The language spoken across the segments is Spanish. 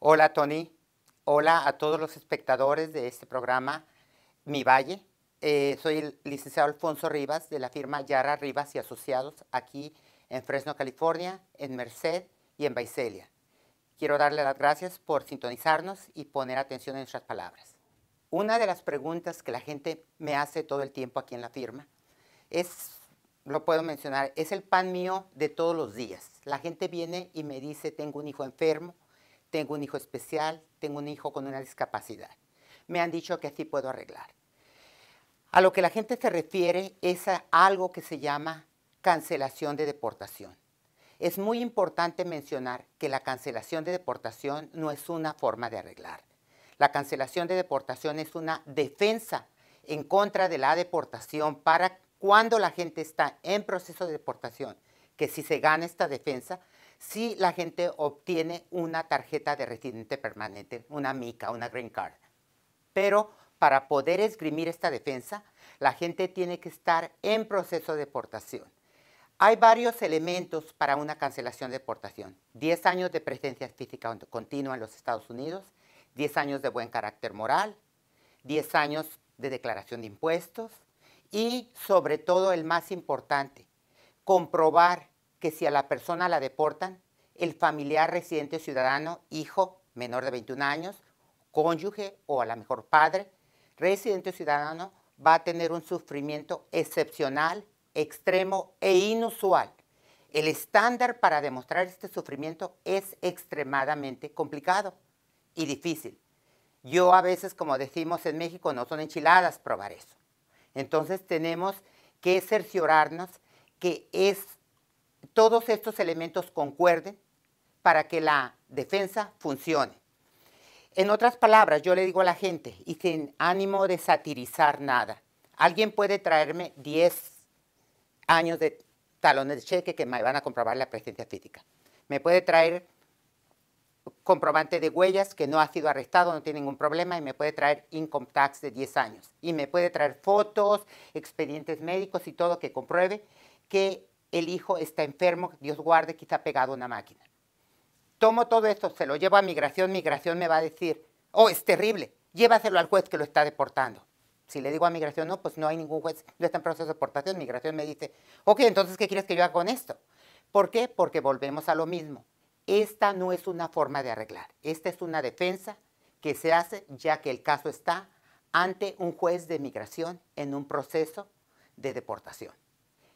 Hola Tony, hola a todos los espectadores de este programa Mi Valle. Eh, soy el licenciado Alfonso Rivas de la firma Yara Rivas y Asociados aquí en Fresno, California, en Merced y en Baicelia Quiero darle las gracias por sintonizarnos y poner atención a nuestras palabras. Una de las preguntas que la gente me hace todo el tiempo aquí en la firma es, lo puedo mencionar, es el pan mío de todos los días. La gente viene y me dice, tengo un hijo enfermo, tengo un hijo especial, tengo un hijo con una discapacidad. Me han dicho que así puedo arreglar. A lo que la gente se refiere es a algo que se llama cancelación de deportación. Es muy importante mencionar que la cancelación de deportación no es una forma de arreglar. La cancelación de deportación es una defensa en contra de la deportación para cuando la gente está en proceso de deportación, que si se gana esta defensa, si la gente obtiene una tarjeta de residente permanente, una MICA, una Green Card. Pero para poder esgrimir esta defensa, la gente tiene que estar en proceso de deportación. Hay varios elementos para una cancelación de deportación. 10 años de presencia física continua en los Estados Unidos, 10 años de buen carácter moral, 10 años de declaración de impuestos y, sobre todo, el más importante, comprobar que si a la persona la deportan, el familiar residente ciudadano, hijo menor de 21 años, cónyuge o a lo mejor padre, residente ciudadano va a tener un sufrimiento excepcional, extremo e inusual. El estándar para demostrar este sufrimiento es extremadamente complicado y difícil. Yo a veces, como decimos en México, no son enchiladas probar eso. Entonces tenemos que cerciorarnos que es todos estos elementos concuerden para que la defensa funcione. En otras palabras, yo le digo a la gente, y sin ánimo de satirizar nada, alguien puede traerme 10 años de talones de cheque que me van a comprobar la presencia física. Me puede traer comprobante de huellas que no ha sido arrestado, no tiene ningún problema, y me puede traer income tax de 10 años. Y me puede traer fotos, expedientes médicos y todo que compruebe que el hijo está enfermo, Dios guarde, quizá pegado a una máquina. Tomo todo esto, se lo llevo a migración, migración me va a decir, oh, es terrible, llévaselo al juez que lo está deportando. Si le digo a migración, no, pues no hay ningún juez, no está en proceso de deportación, migración me dice, ok, entonces, ¿qué quieres que yo haga con esto? ¿Por qué? Porque volvemos a lo mismo. Esta no es una forma de arreglar, esta es una defensa que se hace ya que el caso está ante un juez de migración en un proceso de deportación.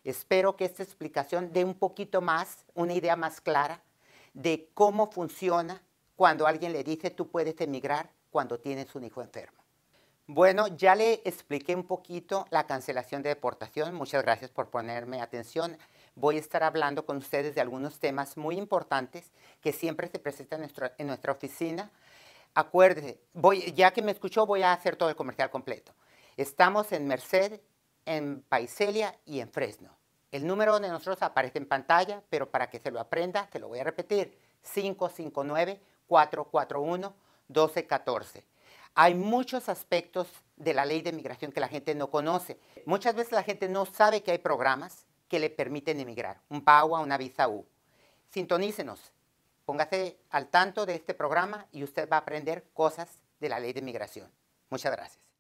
Espero que esta explicación dé un poquito más, una idea más clara de cómo funciona cuando alguien le dice tú puedes emigrar cuando tienes un hijo enfermo. Bueno, ya le expliqué un poquito la cancelación de deportación. Muchas gracias por ponerme atención. Voy a estar hablando con ustedes de algunos temas muy importantes que siempre se presentan en nuestra, oficina. Acuérdese, voy, ya que me escuchó, voy a hacer todo el comercial completo. Estamos en Merced en Paiselia y en Fresno. El número de nosotros aparece en pantalla, pero para que se lo aprenda, te lo voy a repetir, 559-441-1214. Hay muchos aspectos de la ley de migración que la gente no conoce. Muchas veces la gente no sabe que hay programas que le permiten emigrar, un PAUA, una visa U. Sintonícenos, póngase al tanto de este programa y usted va a aprender cosas de la ley de migración. Muchas gracias.